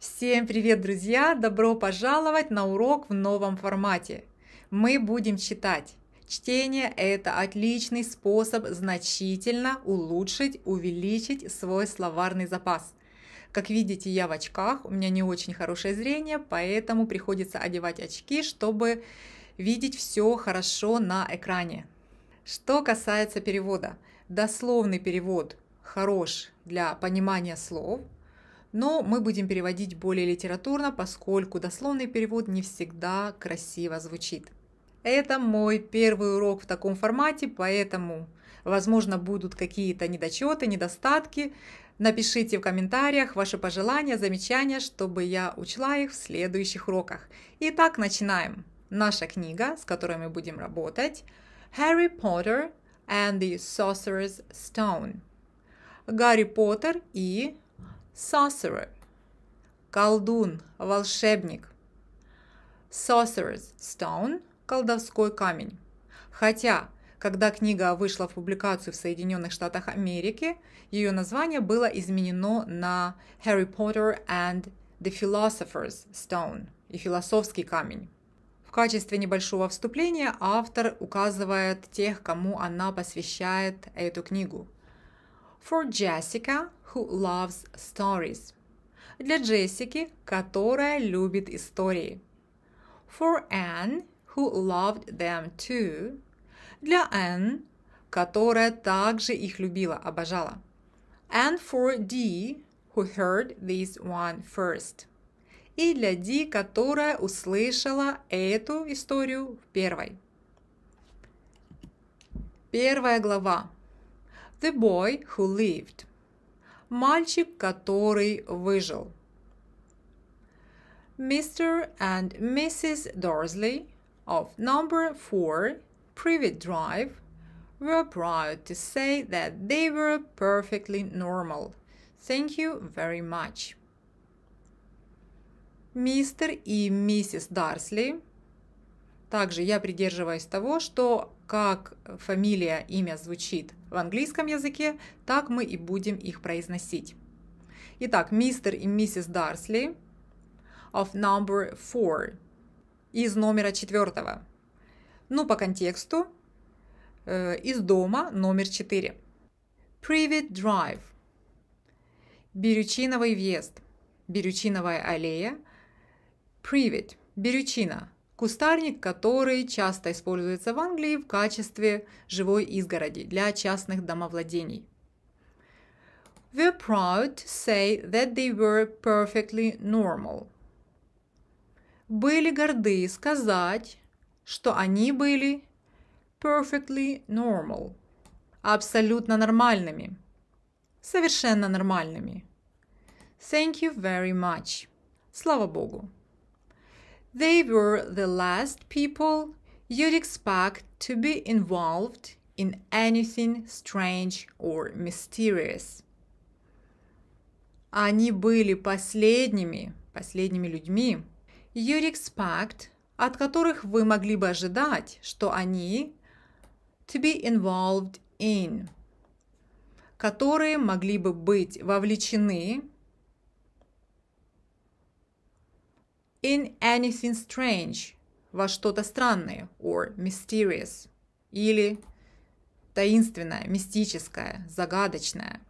Всем привет, друзья! Добро пожаловать на урок в новом формате. Мы будем читать. Чтение – это отличный способ значительно улучшить, увеличить свой словарный запас. Как видите, я в очках, у меня не очень хорошее зрение, поэтому приходится одевать очки, чтобы видеть все хорошо на экране. Что касается перевода, дословный перевод хорош для понимания слов – но мы будем переводить более литературно, поскольку дословный перевод не всегда красиво звучит. Это мой первый урок в таком формате, поэтому, возможно, будут какие-то недочеты, недостатки. Напишите в комментариях ваши пожелания, замечания, чтобы я учла их в следующих уроках. Итак, начинаем. Наша книга, с которой мы будем работать, «Harry Potter and the Sorcerer's Stone». «Гарри Поттер и sorcerer – колдун, волшебник. Sorcerer's Stone – колдовской камень. Хотя, когда книга вышла в публикацию в Соединенных Штатах Америки, ее название было изменено на Harry Potter and the Philosopher's Stone и философский камень. В качестве небольшого вступления автор указывает тех, кому она посвящает эту книгу – for Jessica, who loves stories. Для Джессики, которая любит истории. For Anne, who loved them too. Для Anne, которая также их любила, обожала. And for D, who heard this one first. И для Ди, которая услышала эту историю в первой. Первая глава. The boy who lived. Мальчик, который выжил. Mr. and Mrs. Dorsley of number 4 Privet Drive were proud to say that they were perfectly normal. Thank you very much. Мистер и миссис Дарсли. Также я придерживаюсь того, что как фамилия, имя звучит в английском языке, так мы и будем их произносить. Итак, мистер и миссис Дарсли of number four из номера четвертого. Ну, по контексту, э, из дома номер четыре. Privet Drive. Бирючиновый въезд. Бирючиновая аллея. Privet. Бирючина. Кустарник, который часто используется в Англии в качестве живой изгороди для частных домовладений. The proud say that they were perfectly normal. Были горды сказать, что они были perfectly normal, абсолютно нормальными, совершенно нормальными. Thank you very much. Слава Богу. They were the last people you'd expect to be involved in anything strange or mysterious. Они были последними, последними людьми, you'd expect, от которых вы могли бы ожидать, что они to be involved in, которые могли бы быть вовлечены in anything strange, во что-то странное, or mysterious, или таинственное, мистическое, загадочное.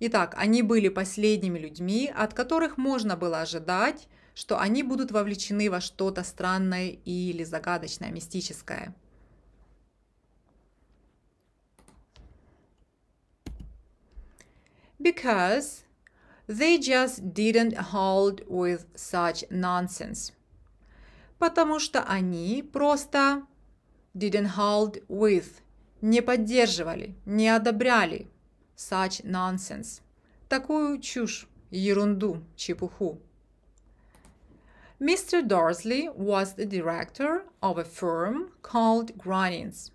Итак, они были последними людьми, от которых можно было ожидать, что они будут вовлечены во что-то странное или загадочное, мистическое. Because They just didn't hold with such nonsense. Потому что они просто didn't hold with, не поддерживали, не одобряли such nonsense. Такую чушь, ерунду, чепуху. Mr. Dorsley was the director of a firm called Grunnings,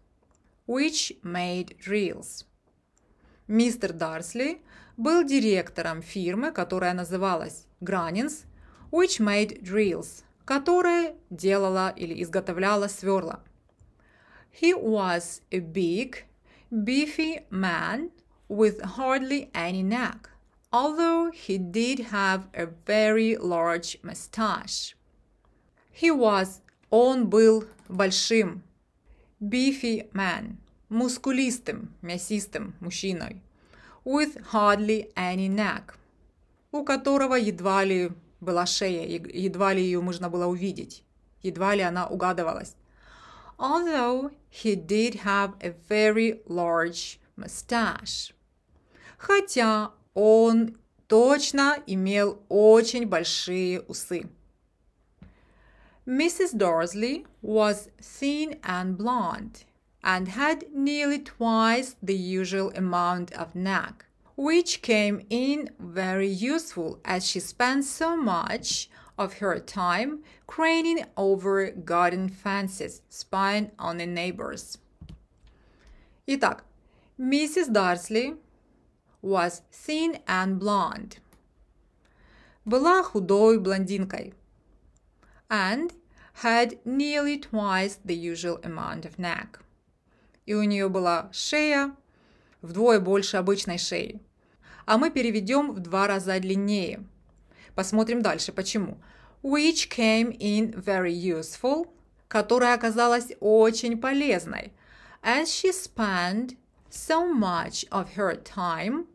which made reels. Mr. Darsley был директором фирмы, которая называлась Granins, which made drills, которая делала или изготовляла сверла. He was a big, beefy man with hardly any neck, although he did have a very large mustache. He was, он был большим, beefy man, мускулистым, мясистым мужчиной. with hardly any neck, у которого едва ли была шея, едва ли ее можно было увидеть, едва ли она угадывалась. Although he did have a very large mustache. Хотя он точно имел очень большие усы. Mrs. Dorsley was thin and blonde and had nearly twice the usual amount of knack, which came in very useful as she spent so much of her time craning over garden fences, spying on the neighbors. Итак, Mrs. Darsley was thin and blonde. Была худой блондинкой. And had nearly twice the usual amount of knack. и у нее была шея вдвое больше обычной шеи. А мы переведем в два раза длиннее. Посмотрим дальше, почему. Which came in very useful, которая оказалась очень полезной. And she spent so much of her time,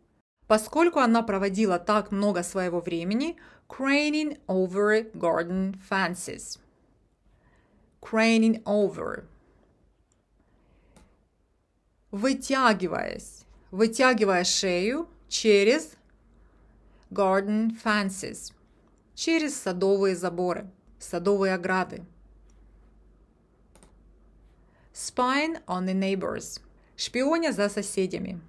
поскольку она проводила так много своего времени, craning over garden fences. Craning over – вытягиваясь, вытягивая шею через garden fences, через садовые заборы, садовые ограды. Spying on the neighbors, шпионя за соседями.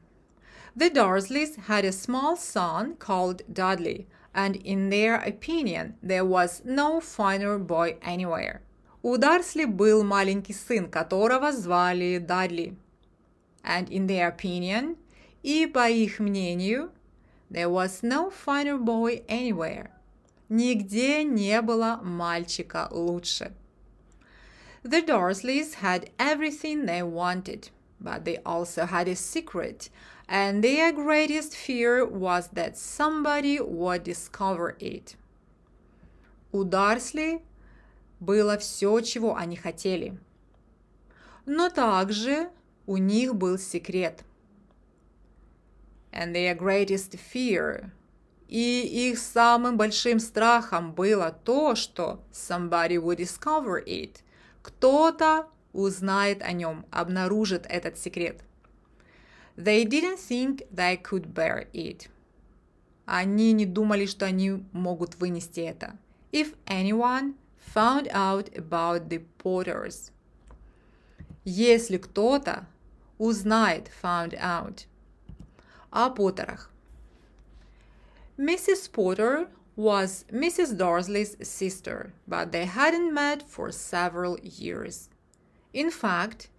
The Dursleys had a small son called Dudley, and in their opinion there was no finer boy anywhere. У Дарсли был маленький сын, которого звали Дадли. and in their opinion, и по их мнению, there was no finer boy anywhere. Нигде не было мальчика лучше. The Dorsleys had everything they wanted, but they also had a secret, and their greatest fear was that somebody would discover it. У Дарсли было все, чего они хотели. Но также У них был секрет. And their greatest fear. И их самым большим страхом было то, что somebody would discover it. Кто-то узнает о нем, обнаружит этот секрет. They didn't think they could bear it. Они не думали, что они могут вынести это. If anyone found out about the potters. Если кто-то Узнает, found out. О Поттерах. Mrs. Potter was Mrs. Darsley's sister, but they hadn't met for several years. In fact,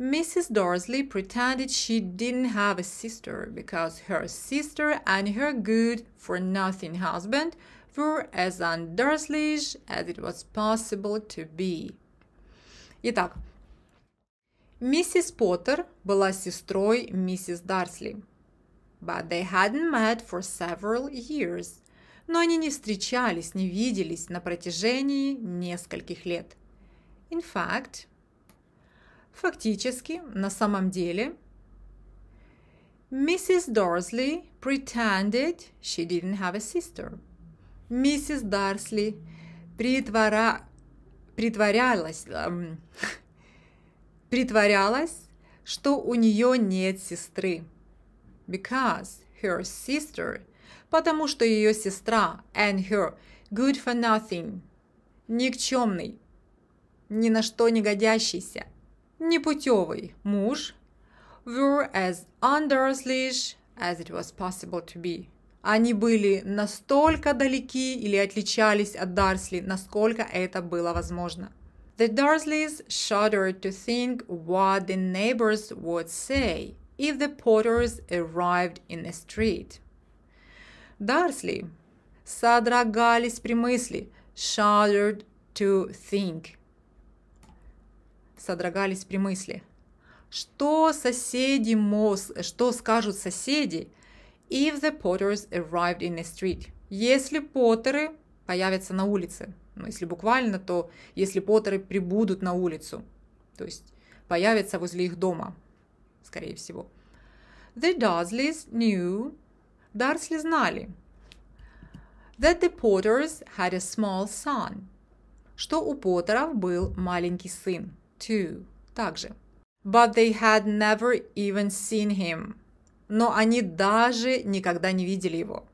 Mrs. Darsley pretended she didn't have a sister because her sister and her good for nothing husband were as un as it was possible to be. Итак, Миссис Поттер была сестрой миссис Дарсли. But they hadn't met for several years. Но они не встречались, не виделись на протяжении нескольких лет. In fact, фактически, на самом деле, миссис Дарсли pretended she didn't have a sister. Миссис Дарсли притвора... притворялась... Эм, притворялась, что у нее нет сестры. Because her sister, потому что ее сестра, and her, good for nothing, никчемный, ни на что не годящийся, непутевый муж, were as underslish as it was possible to be. Они были настолько далеки или отличались от Дарсли, насколько это было возможно. The Dursleys shuddered to think what the neighbors would say if the porters arrived in the street. Dursley, sadragalis при shuddered to think. Sadragalis при Что соседи мос, что скажут соседи, if the porters arrived in the street? Если Поттеры появятся на улице. ну, если буквально, то если Поттеры прибудут на улицу, то есть появятся возле их дома, скорее всего. The Dursleys knew, Дарсли знали, that the Potters had a small son, что у Поттеров был маленький сын, too, также. But they had never even seen him, но они даже никогда не видели его.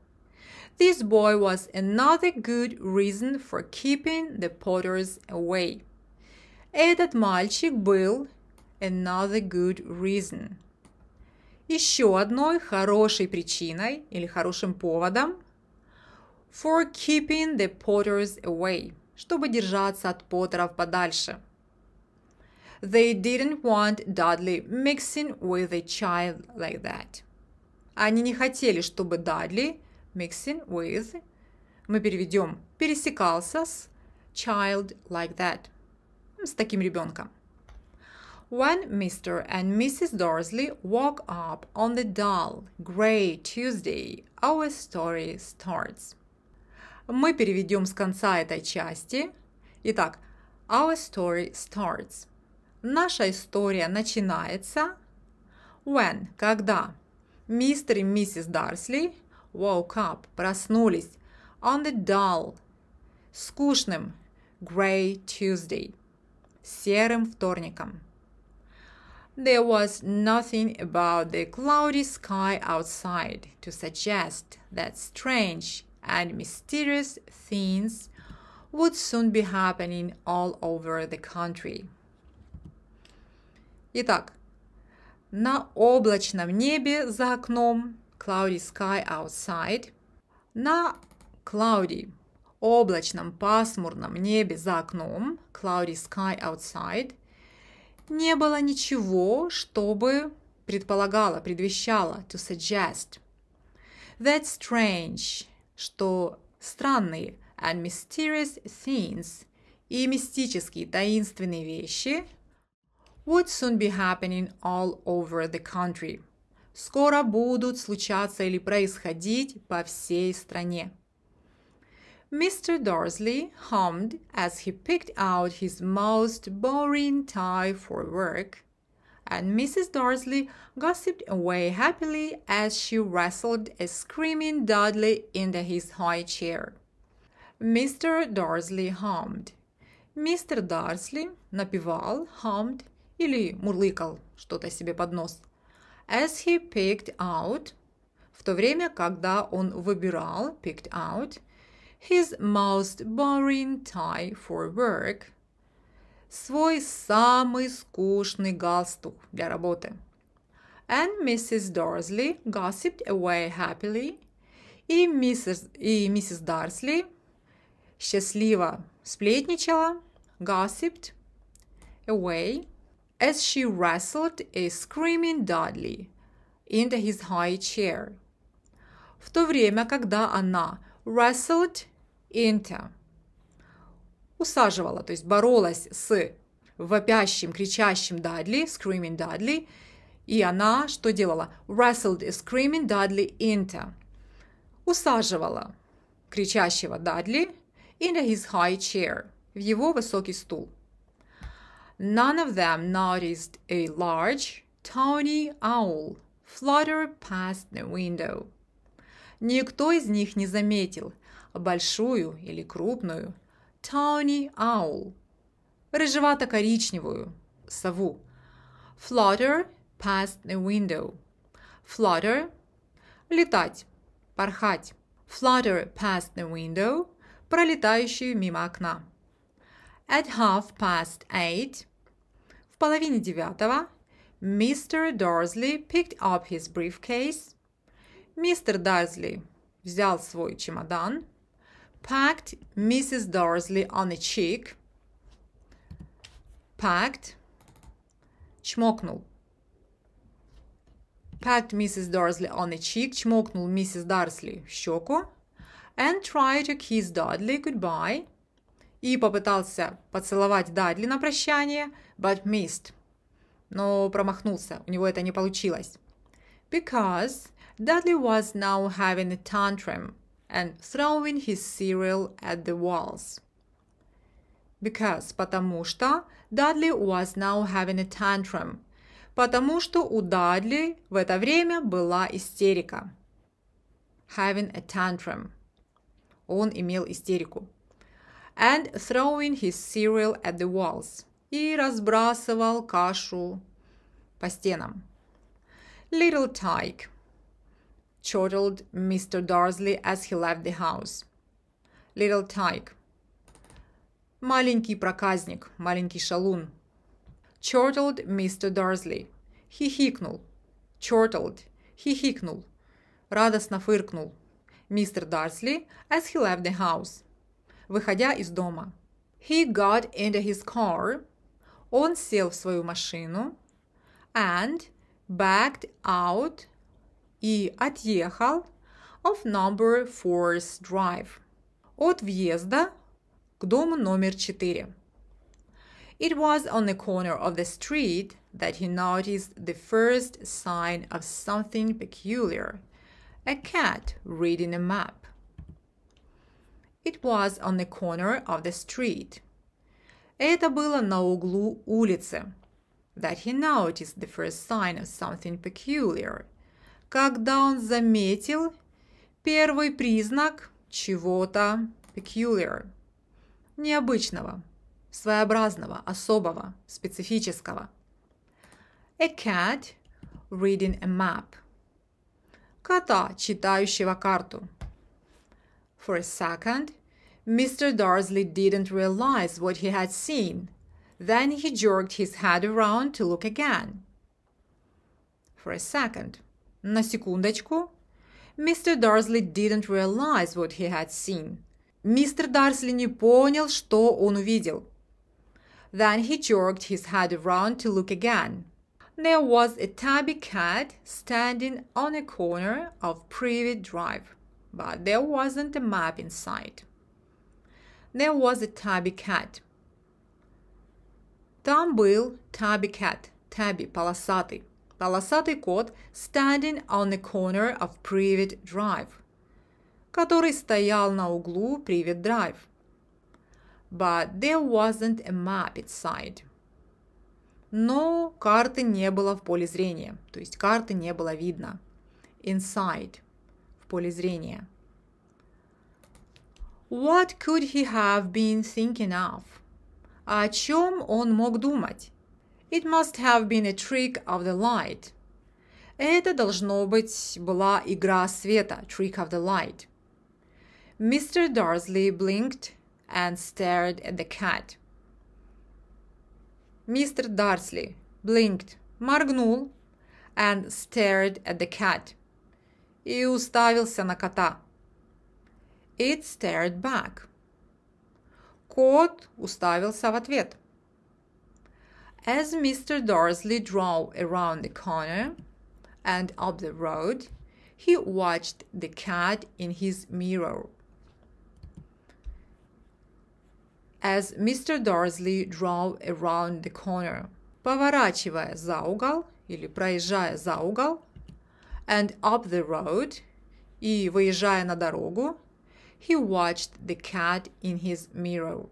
This boy was another good reason for keeping the potters away. Этот мальчик был another good reason. Еще одной хорошей причиной или хорошим поводом for keeping the potters away, чтобы держаться от поттеров подальше. They didn't want Dudley mixing with a child like that. Они не хотели, чтобы Дадли mixing with, мы переведем пересекался с child like that, с таким ребенком. When Mr. and Mrs. Dorsley woke up on the dull, grey Tuesday, our story starts. Мы переведем с конца этой части. Итак, our story starts. Наша история начинается when, когда мистер и миссис Дарсли woke up, проснулись, on the dull, скучным, grey Tuesday, серым вторником. There was nothing about the cloudy sky outside to suggest that strange and mysterious things would soon be happening all over the country. Итак, на облачном небе за окном cloudy sky outside, на cloudy облачном пасмурном небе за окном, cloudy sky outside, не было ничего, чтобы предполагало, предвещало, to suggest. That's strange, что странные and mysterious things и мистические, таинственные вещи would soon be happening all over the country – скоро будут случаться или происходить по всей стране. Mr. Dorsley hummed as he picked out his most boring tie for work, and Mrs. Dorsley gossiped away happily as she wrestled a screaming Dudley into his high chair. Mr. Dorsley hummed. Мистер Дарсли напевал, hummed или мурлыкал что-то себе под нос. as he picked out, в то время, когда он выбирал, picked out, his most boring tie for work, свой самый скучный галстук для работы. And Mrs. Dorsley gossiped away happily, и миссис, и миссис Дарсли счастливо сплетничала, gossiped away – as she wrestled a screaming Dudley into his high chair. В то время, когда она wrestled into усаживала, то есть боролась с вопящим, кричащим Дадли, screaming Дадли, и она что делала? Wrestled a screaming Dudley into. Усаживала кричащего Дадли into his high chair, в его высокий стул. None of them noticed a large, tawny owl flutter past the window. Никто из них не заметил большую или крупную tawny owl, рыжевато-коричневую сову. Flutter past the window. Flutter – летать, порхать. Flutter past the window – пролетающую мимо окна. At half past eight – половине девятого мистер Дорзли picked up his briefcase. Мистер Дорзли взял свой чемодан. Packed Mrs. Dorsley on a cheek. Packed. Чмокнул. Packed Mrs. Dorsley on a cheek. Чмокнул миссис Дарсли в щеку. And tried to kiss Dudley goodbye. и попытался поцеловать Дадли на прощание, but missed. Но промахнулся, у него это не получилось. Because Dudley was now having a tantrum and throwing his cereal at the walls. Because, потому что Дадли was now having a tantrum. Потому что у Дадли в это время была истерика. Having a tantrum. Он имел истерику. and throwing his cereal at the walls. И разбрасывал кашу по стенам. Little Tyke, chortled Mr. Darsley as he left the house. Little Tyke. Маленький проказник, маленький шалун. Chortled Mr. Darsley. Хихикнул. Chortled. Хихикнул. Радостно фыркнул. Mr. Darsley as he left the house выходя из дома. He got into his car. Он сел в свою машину. And backed out и отъехал of number 4's drive. От въезда к дому номер 4. It was on the corner of the street that he noticed the first sign of something peculiar a cat reading a map. It was on the corner of the street. Это было на углу улицы. That he noticed the first sign of something peculiar. Когда он заметил первый признак чего-то peculiar. Необычного, своеобразного, особого, специфического. A cat reading a map. Кота, читающего карту. For a second, Mr. Darsley didn't realize what he had seen. Then he jerked his head around to look again. For a second, на секундочку, Mr. Darsley didn't realize what he had seen. Мистер Дарсли не понял, что он увидел. Then he jerked his head around to look again. There was a tabby cat standing on a corner of Privet Drive but there wasn't a map in sight. There was a tabby cat. Там был tabby cat, tabby, полосатый, полосатый кот, standing on the corner of Privet Drive, который стоял на углу Privet Drive. But there wasn't a map in sight. Но карты не было в поле зрения, то есть карты не было видно. Inside – поле зрения. What could he have been thinking of? О чем он мог думать? It must have been a trick of the light. Это должно быть была игра света, trick of the light. Mr. Darsley blinked and stared at the cat. Mr. Darsley blinked, моргнул, and stared at the cat. и уставился на кота. It stared back. Кот уставился в ответ. As Mr. Dorsley drove around the corner and up the road, he watched the cat in his mirror. As Mr. Dorsley drove around the corner. Поворачивая за угол или проезжая за угол, and up the road, и выезжая на дорогу, he watched the cat in his mirror.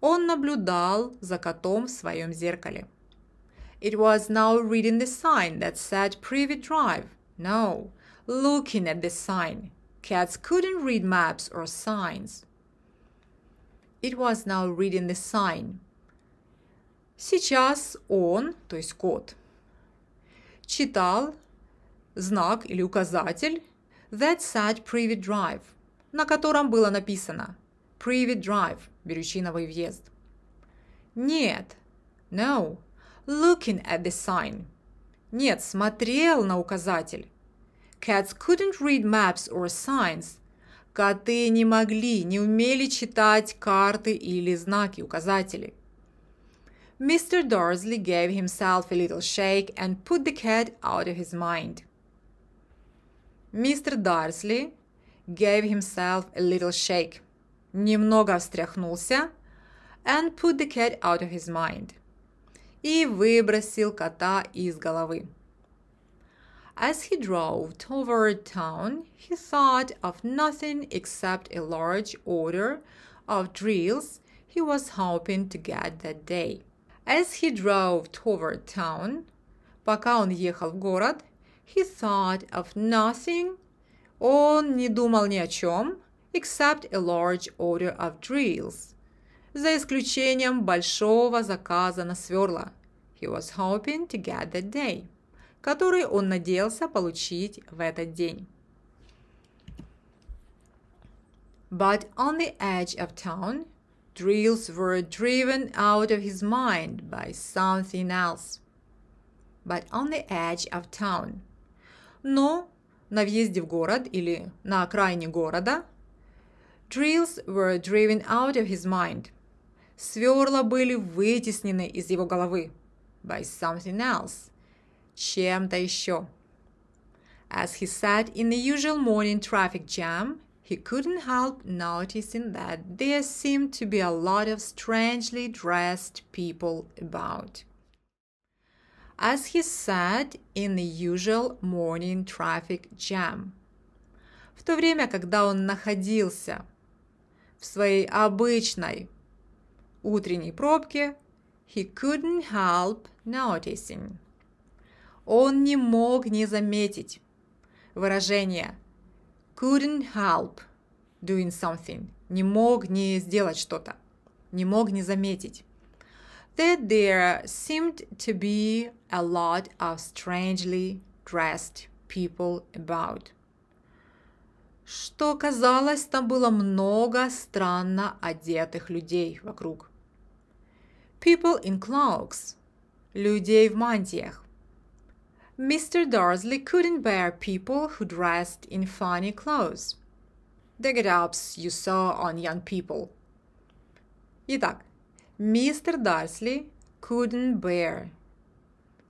Он наблюдал за котом в своем зеркале. It was now reading the sign that said Privy drive. No, looking at the sign. Cats couldn't read maps or signs. It was now reading the sign. Сейчас он, то есть кот, читал знак или указатель that said private drive, на котором было написано private drive, Бирючиновый въезд. Нет, no, looking at the sign. Нет, смотрел на указатель. Cats couldn't read maps or signs. Коты не могли, не умели читать карты или знаки, указатели. Mr. Dorsley gave himself a little shake and put the cat out of his mind. Мистер Дарсли gave himself a little shake, немного встряхнулся, and put the cat out of his mind, и выбросил кота из головы. As he drove toward town, he thought of nothing except a large order of drills he was hoping to get that day. As he drove toward town, пока он ехал в город, he thought of nothing. Он не думал ни о чем, except a large order of drills. За исключением большого заказа на сверла. He was hoping to get that day. Который он надеялся получить в этот день. But on the edge of town, drills were driven out of his mind by something else. But on the edge of town но на въезде в город или на окраине города drills were driven out of his mind. Сверла были вытеснены из его головы by something else, чем-то еще. As he sat in the usual morning traffic jam, he couldn't help noticing that there seemed to be a lot of strangely dressed people about. as he sat in the usual morning traffic jam. В то время, когда он находился в своей обычной утренней пробке, he couldn't help noticing. Он не мог не заметить выражение couldn't help doing something. Не мог не сделать что-то. Не мог не заметить. that there seemed to be a lot of strangely dressed people about. Что казалось, там было много странно одетых людей вокруг. People in cloaks. Людей в мантиях. Mr. Darsley couldn't bear people who dressed in funny clothes. The get-ups you saw on young people. Итак, Мистер Дарсли couldn't bear.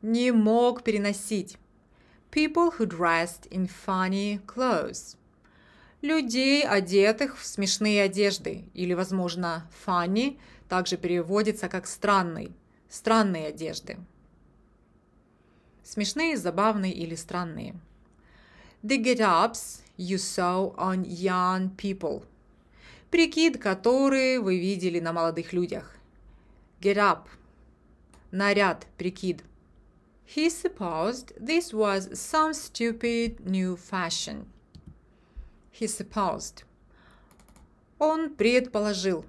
Не мог переносить. People who dressed in funny clothes. Людей, одетых в смешные одежды. Или, возможно, funny также переводится как странный. Странные одежды. Смешные, забавные или странные. The get-ups you saw on young people. Прикид, который вы видели на молодых людях. get up, наряд, прикид. He supposed this was some stupid new fashion. He supposed. Он предположил.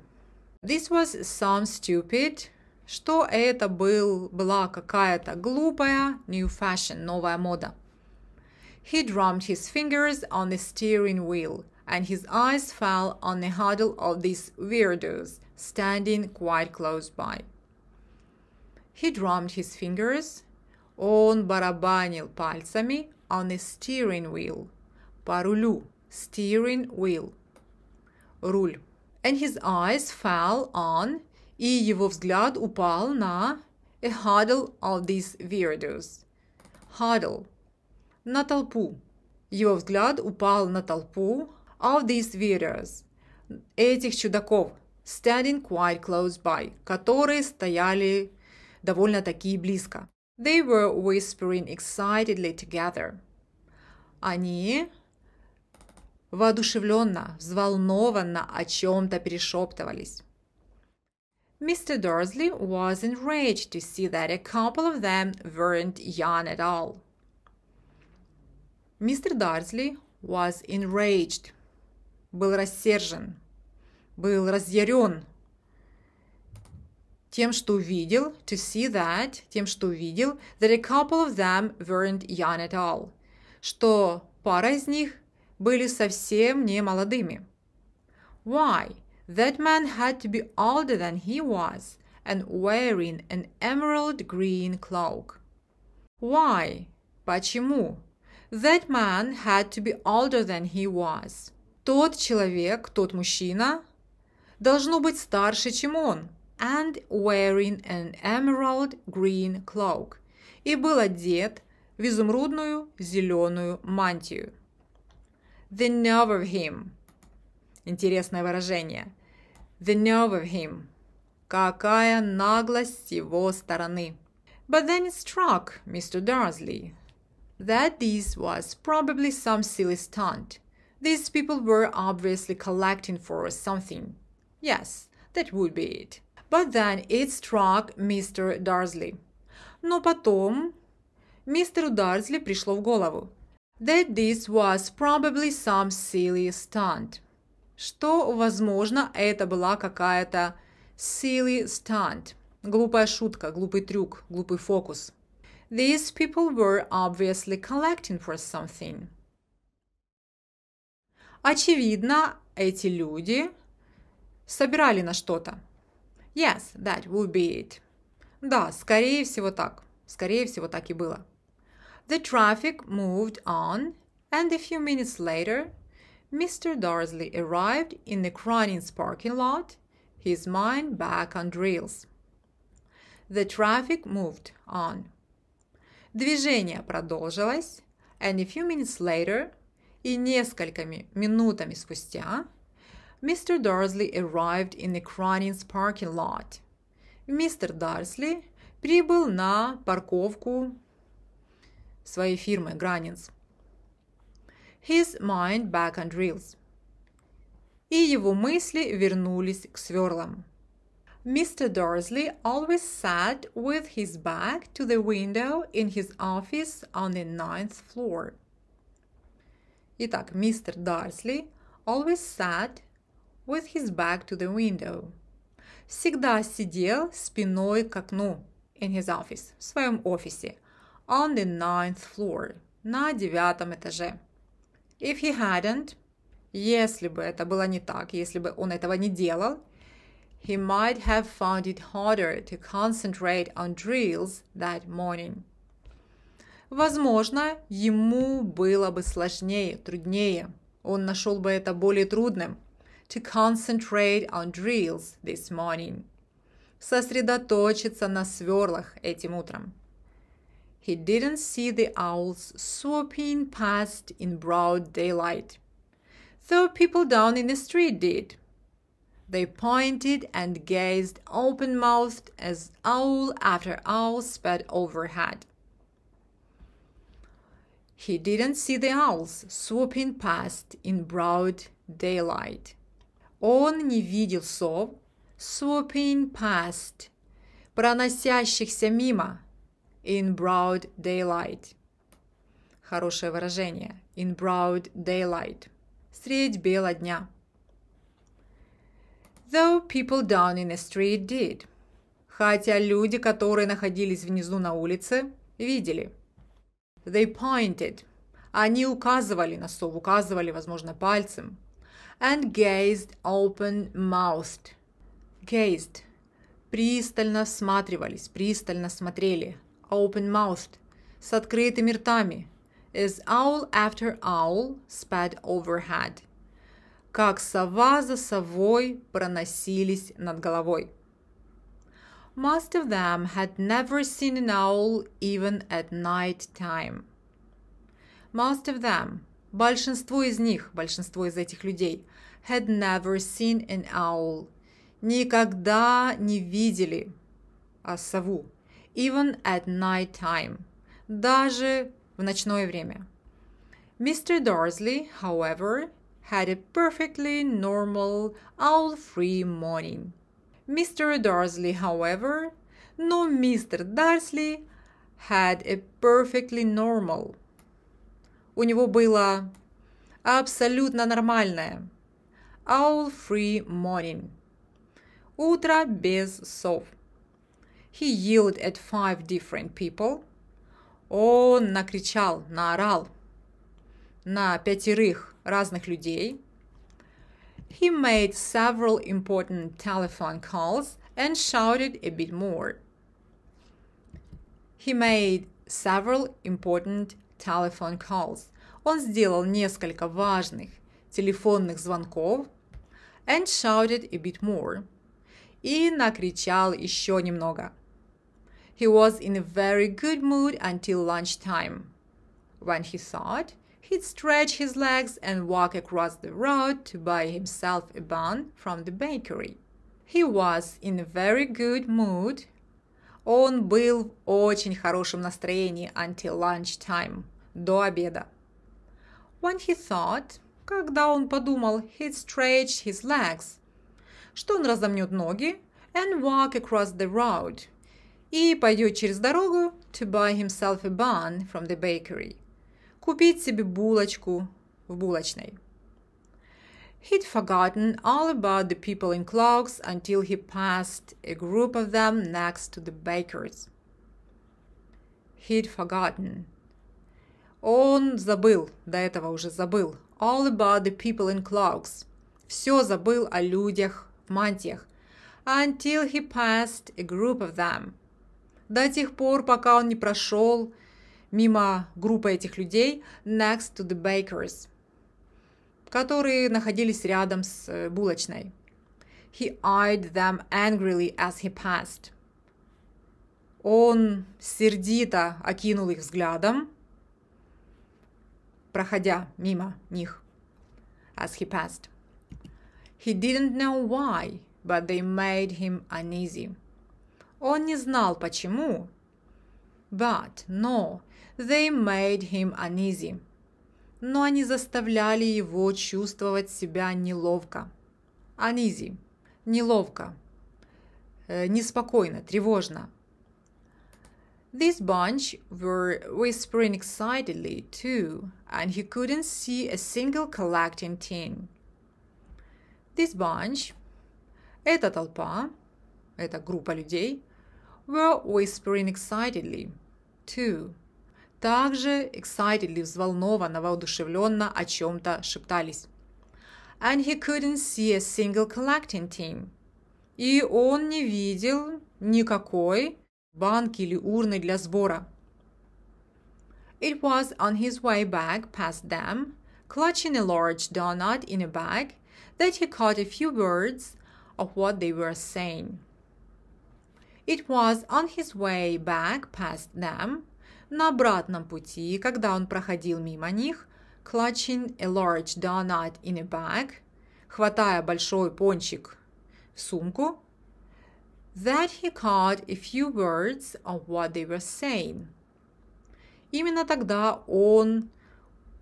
This was some stupid, что это был, была какая-то глупая new fashion, новая мода. He drummed his fingers on the steering wheel, and his eyes fell on the huddle of these weirdos – standing quite close by. He drummed his fingers, on барабанил пальцами on the steering wheel, parulu steering wheel, руль. And his eyes fell on, и его взгляд упал на a huddle of these weirdos. Huddle. На толпу. Его взгляд упал на толпу of these weirdos. Этих чудаков, standing quite close by, которые стояли довольно-таки близко. They were whispering excitedly together. Они воодушевленно, взволнованно о чем-то перешептывались. Mr. Dursley was enraged to see that a couple of them weren't young at all. Mr. Dursley was enraged, был рассержен. был разъярен тем, что увидел, to see that, тем, что увидел, that a couple of them weren't young at all, что пара из них были совсем не молодыми. Why? That man had to be older than he was and wearing an emerald green cloak. Why? Почему? That man had to be older than he was. Тот человек, тот мужчина должно быть старше, чем он, and wearing an emerald green cloak, и был одет в изумрудную зеленую мантию. The nerve of him. Интересное выражение. The nerve of him. Какая наглость с его стороны. But then it struck Mr. Dursley, that this was probably some silly stunt. These people were obviously collecting for something. Yes, that would be it. But then it struck Mr. Darsley. Но потом мистеру Дарсли пришло в голову, that this was probably some silly stunt. Что, возможно, это была какая-то silly stunt. Глупая шутка, глупый трюк, глупый фокус. These people were obviously collecting for something. Очевидно, эти люди собирали на что-то. Yes, that would be it. Да, скорее всего так. Скорее всего так и было. The traffic moved on, and a few minutes later, Mr. Darsley arrived in the Cronin's parking lot, his mind back on drills. The traffic moved on. Движение продолжилось, and a few minutes later, и несколькими минутами спустя, Mr. Darsley arrived in the Kranin's parking lot. Mr. Dursley прибыл на парковку своей фирмы Гранинс. His mind back on reels. И его мысли вернулись к сверлам. Mr. Darsley always sat with his back to the window in his office on the ninth floor. Итак, мистер Дарсли always sat with his back to the window. Всегда сидел спиной к окну in his office, в своем офисе, on the ninth floor, на девятом этаже. If he hadn't, если бы это было не так, если бы он этого не делал, he might have found it harder to concentrate on drills that morning. Возможно, ему было бы сложнее, труднее. Он нашел бы это более трудным – to concentrate on drills this morning. Сосредоточиться на сверлах этим утром. He didn't see the owls swooping past in broad daylight, though people down in the street did. They pointed and gazed open mouthed as owl after owl sped overhead. He didn't see the owls swooping past in broad daylight. Он не видел сов, swooping past, проносящихся мимо, in broad daylight. Хорошее выражение, in broad daylight, средь бела дня. Though people down in the street did. Хотя люди, которые находились внизу на улице, видели. They pointed. Они указывали на сов, указывали, возможно, пальцем and gazed open-mouthed. Gazed. Пристально всматривались, пристально смотрели. Open-mouthed. С открытыми ртами. As owl after owl sped overhead. Как сова за совой проносились над головой. Most of them had never seen an owl even at night time. Most of them. Большинство из них, большинство из этих людей, had never seen an owl. Никогда не видели а, сову. Even at night time. Даже в ночное время. Mr. Dorsley, however, had a perfectly normal, owl-free morning. Mr. Dorsley, however, но мистер Дарсли had a perfectly normal. У него было абсолютно нормальное all free morning. Утро без сов. He yelled at five different people. Он накричал, наорал на пятерых разных людей. He made several important telephone calls and shouted a bit more. He made several important telephone calls. Он сделал несколько важных телефонных звонков and shouted a bit more. И накричал еще немного. He was in a very good mood until lunchtime, when he thought he'd stretch his legs and walk across the road to buy himself a bun from the bakery. He was in a very good mood. Он был в очень хорошем настроении until lunchtime, до обеда. When he thought Когда он подумал he'd stretch his legs, что он разомнет ноги and walk across the road и пойдет через дорогу to buy himself a bun from the bakery, купить себе булочку в булочной. He'd forgotten all about the people in clogs until he passed a group of them next to the bakers. He'd forgotten. Он забыл, до этого уже забыл. all about the people in cloaks. Все забыл о людях в мантиях. Until he passed a group of them. До тех пор, пока он не прошел мимо группы этих людей next to the bakers, которые находились рядом с э, булочной. He eyed them angrily as he passed. Он сердито окинул их взглядом, проходя мимо них. As he passed. He didn't know why, but they made him uneasy. Он не знал почему, but, no, they made him uneasy. Но они заставляли его чувствовать себя неловко. Uneasy – неловко, э, неспокойно, тревожно – This bunch were whispering excitedly, too, and he couldn't see a single collecting tin. This bunch, эта толпа, эта группа людей, were whispering excitedly, too. Также excitedly, взволнованно, воодушевленно о чем-то шептались. And he couldn't see a single collecting team. И он не видел никакой банки или урны для сбора. It was on his way back past them, clutching a large doughnut in a bag, that he caught a few words of what they were saying. It was on his way back past them, на обратном пути, когда он проходил мимо них, clutching a large doughnut in a bag, хватая большой пончик в сумку, that he caught a few words of what they were saying. Именно тогда он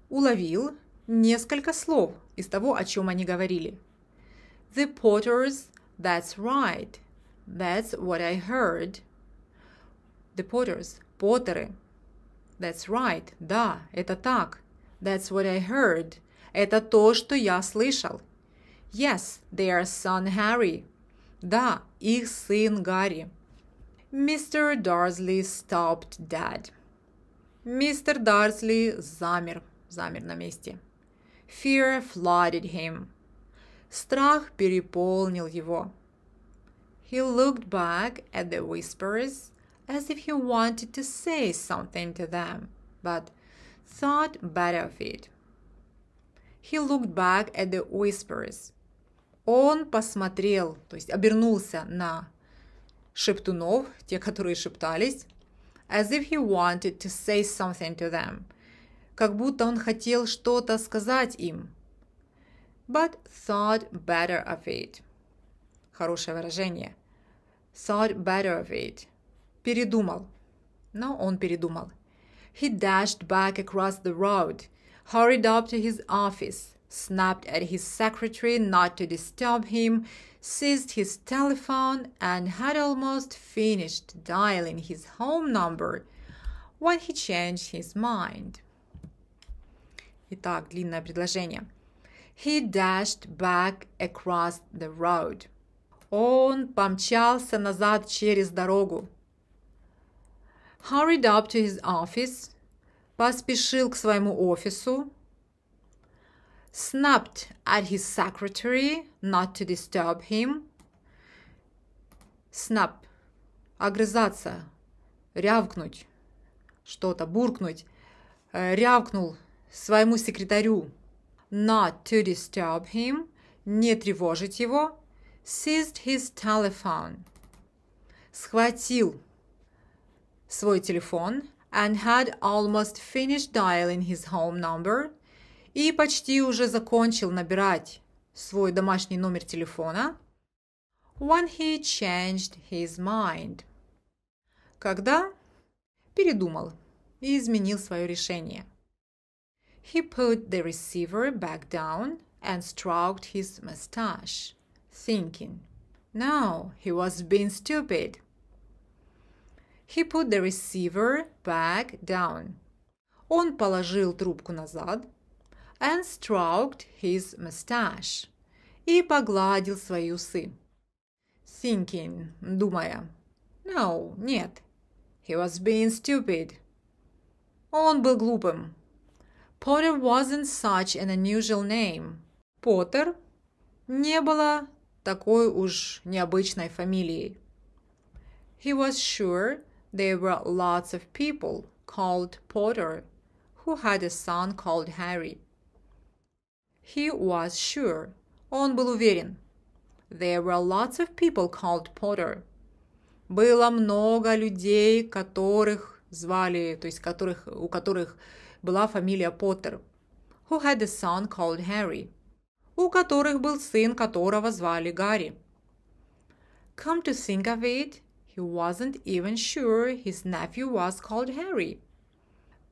уловил несколько слов из того, о чем они говорили. The Potters, that's right. That's what I heard. The Potters, Поттеры. That's right, да, это так. That's what I heard. Это то, что я слышал. Yes, they are son Harry. Да, их сын Гарри. Мистер Дарсли stopped dead. Мистер Дарсли замер, замер на месте. Fear flooded him. Страх переполнил его. He looked back at the whisperers as if he wanted to say something to them, but thought better of it. He looked back at the whisperers Он посмотрел, то есть обернулся на шептунов, те, которые шептались, as if he wanted to say something to them, как будто он хотел что-то сказать им, but thought better of it. Хорошее выражение. Thought better of it. Передумал. Но он передумал. He dashed back across the road, hurried up to his office – snapped at his secretary not to disturb him, seized his telephone, and had almost finished dialing his home number when he changed his mind. Итак, длинное предложение. He dashed back across the road. Он помчался назад через дорогу. Hurried up to his office. Поспешил к своему офису. snapped at his secretary not to disturb him. Snap. Огрызаться. Рявкнуть. Что-то. Буркнуть. Рявкнул своему секретарю. Not to disturb him. Не тревожить его. Seized his telephone. Схватил свой телефон and had almost finished dialing his home number и почти уже закончил набирать свой домашний номер телефона, when he changed his mind. Когда передумал и изменил свое решение. He put the receiver back down and stroked his mustache, thinking. now he was being stupid. He put the receiver back down. Он положил трубку назад and stroked his mustache. И погладил свои усы. Thinking, думая. No, нет. He was being stupid. Он был глупым. Potter wasn't such an unusual name. Potter не было такой уж необычной фамилии. He was sure there were lots of people called Potter who had a son called Harry. He was sure. Он был уверен. There were lots of people called Potter. Было много людей, которых звали, то есть которых, у которых была фамилия Поттер. Who had a son called Harry. У которых был сын, которого звали Гарри. Come to think of it, he wasn't even sure his nephew was called Harry.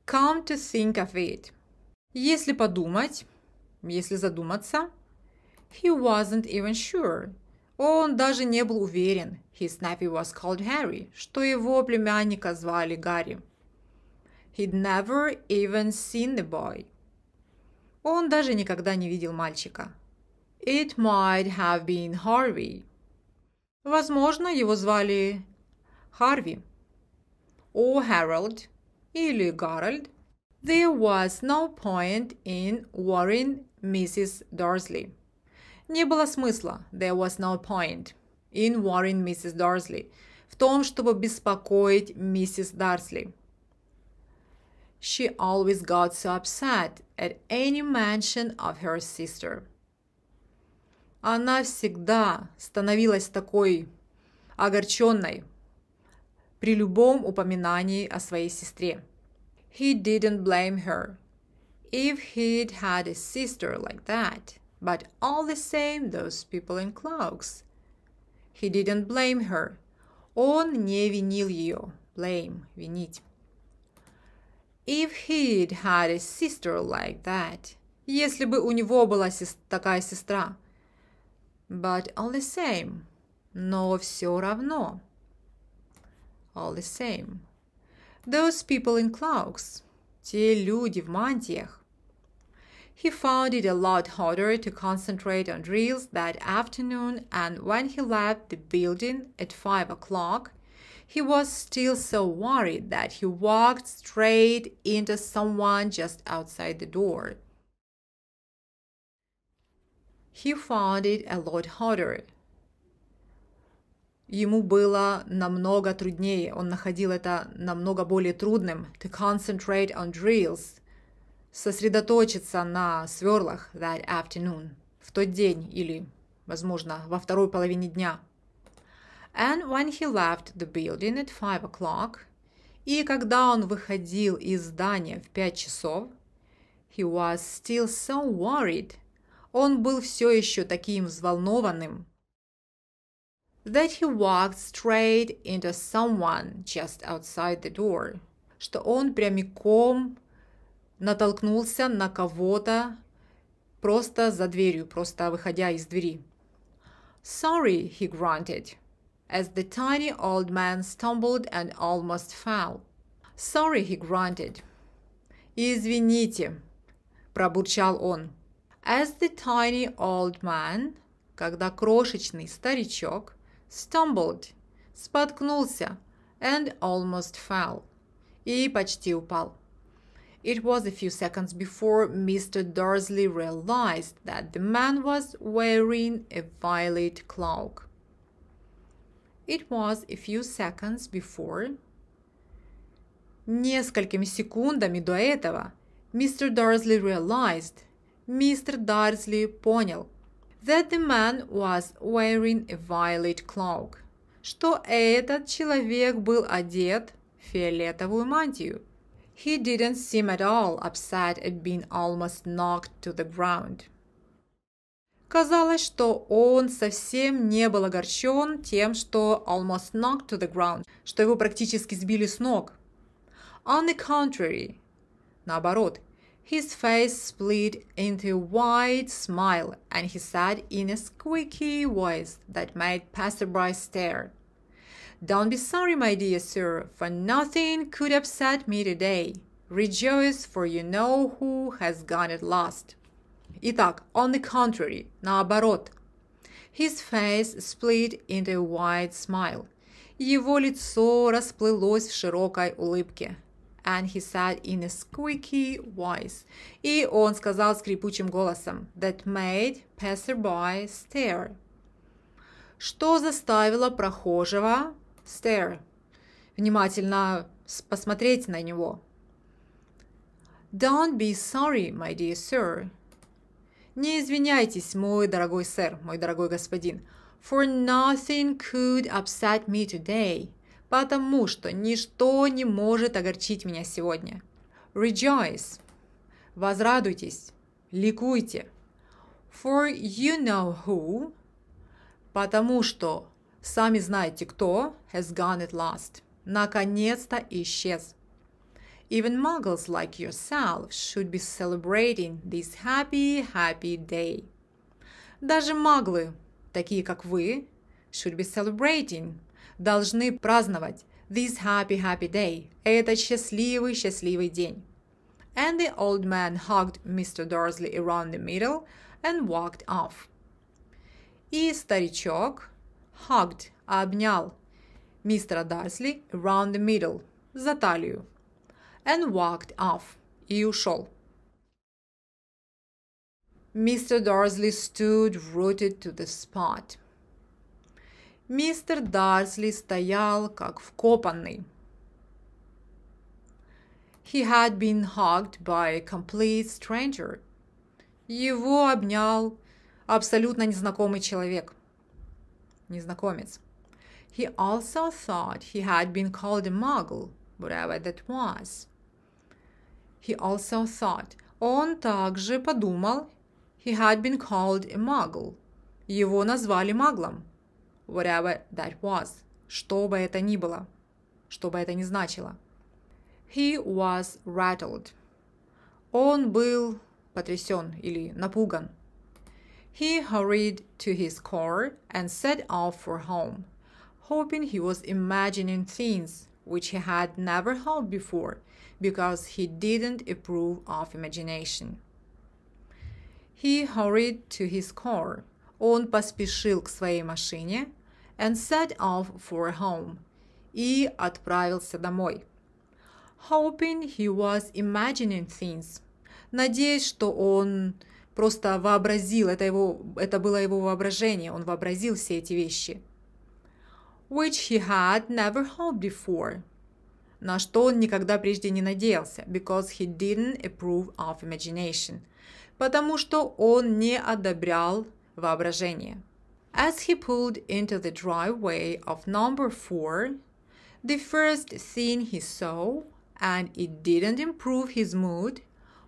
Come to think of it. Если подумать, Если задуматься, he wasn't even sure. Он даже не был уверен, his nephew was called Harry, что его племянника звали Гарри. He'd never even seen the boy. Он даже никогда не видел мальчика. It might have been Harvey. Возможно, его звали Харви. О Harold или Гарольд there was no point in worrying Mrs. Dorsley. Не было смысла, there was no point, in worrying Mrs. Dorsley, в том, чтобы беспокоить миссис Дарсли. She always got so upset at any mention of her sister. Она всегда становилась такой огорченной при любом упоминании о своей сестре. He didn't blame her. If he'd had a sister like that, but all the same, those people in cloaks. He didn't blame her. Он не винил ее. Blame, винить. If he'd had a sister like that. Если бы у него была такая сестра. But all the same. Но все равно. All the same. Those people in cloaks. Те люди в мантиях. He found it a lot harder to concentrate on drills that afternoon, and when he left the building at five o'clock, he was still so worried that he walked straight into someone just outside the door. He found it a lot harder ему было намного труднее, он находил это намного более трудным. To concentrate on drills, сосредоточиться на сверлах that afternoon, в тот день или, возможно, во второй половине дня. And when he left the building at five o'clock, и когда он выходил из здания в пять часов, he was still so worried, он был все еще таким взволнованным, that he walked straight into someone just outside the door, что он прямиком натолкнулся на кого-то просто за дверью, просто выходя из двери. Sorry, he grunted, as the tiny old man stumbled and almost fell. Sorry, he grunted. Извините, пробурчал он. As the tiny old man, когда крошечный старичок, stumbled, споткнулся, and almost fell, и почти упал. It was a few seconds before Mr. Dursley realized that the man was wearing a violet cloak. It was a few seconds before. Несколькими секундами до этого Mr. Дарсли realized, Mr. Dursley понял, that the man was wearing a violet cloak, что этот человек был одет в фиолетовую мантию. He didn't seem at all upset at being almost knocked to the ground. Казалось, что он совсем не был огорчен тем, что almost knocked to the ground, что его практически сбили с ног. On the contrary, наоборот, his face split into a wide smile, and he said in a squeaky voice that made passerby stare. Don't be sorry, my dear sir, for nothing could upset me today. Rejoice, for you know who has gone at last. Итак, on the contrary, наоборот. His face split into a wide smile. Его лицо расплылось в широкой улыбке. and he said in a squeaky voice. И он сказал скрипучим голосом, that made passerby stare. Что заставило прохожего stare? Внимательно посмотреть на него. Don't be sorry, my dear sir. Не извиняйтесь, мой дорогой сэр, мой дорогой господин. For nothing could upset me today потому что ничто не может огорчить меня сегодня. Rejoice! Возрадуйтесь, ликуйте. For you know who, потому что сами знаете кто, has gone at last, наконец-то исчез. Even muggles like yourself should be celebrating this happy, happy day. Даже маглы, такие как вы, should be celebrating должны праздновать this happy, happy day. Это счастливый, счастливый день. And the old man hugged Mr. Dursley around the middle and walked off. И старичок hugged, обнял мистера Дарсли around the middle, за талию, and walked off, и ушел. Mr. Dursley stood rooted to the spot. Мистер Дарсли стоял как вкопанный. He had been hugged by a complete stranger. Его обнял абсолютно незнакомый человек. Незнакомец. He also thought he had been called a muggle, whatever that was. He also thought. Он также подумал. He had been called a muggle. Его назвали маглом whatever that was, что бы это ни было, что бы это ни значило. He was rattled. Он был потрясен или напуган. He hurried to his car and set off for home, hoping he was imagining things which he had never hoped before because he didn't approve of imagination. He hurried to his car Он поспешил к своей машине and set off for home и отправился домой. Hoping he was imagining things. Надеясь, что он просто вообразил, это, его, это было его воображение, он вообразил все эти вещи. Which he had never hoped before. На что он никогда прежде не надеялся, because he didn't approve of imagination. Потому что он не одобрял воображение. As he pulled into the driveway of number four, the first thing he saw, and it didn't improve his mood,